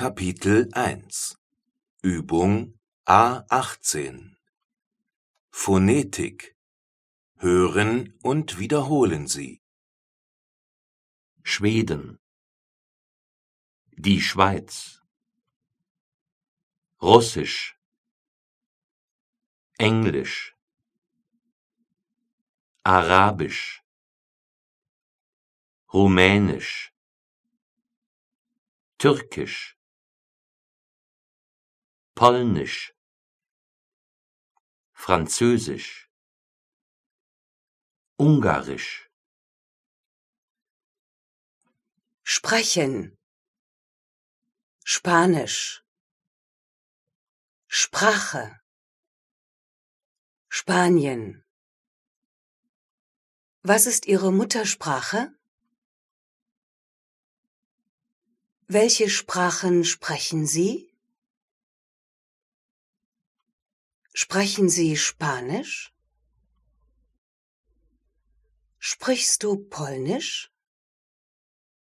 Kapitel 1 Übung A18 Phonetik Hören und wiederholen Sie. Schweden Die Schweiz Russisch Englisch Arabisch Rumänisch Türkisch Polnisch Französisch Ungarisch Sprechen Spanisch Sprache Spanien Was ist Ihre Muttersprache? Welche Sprachen sprechen Sie? Sprechen Sie Spanisch? Sprichst du Polnisch?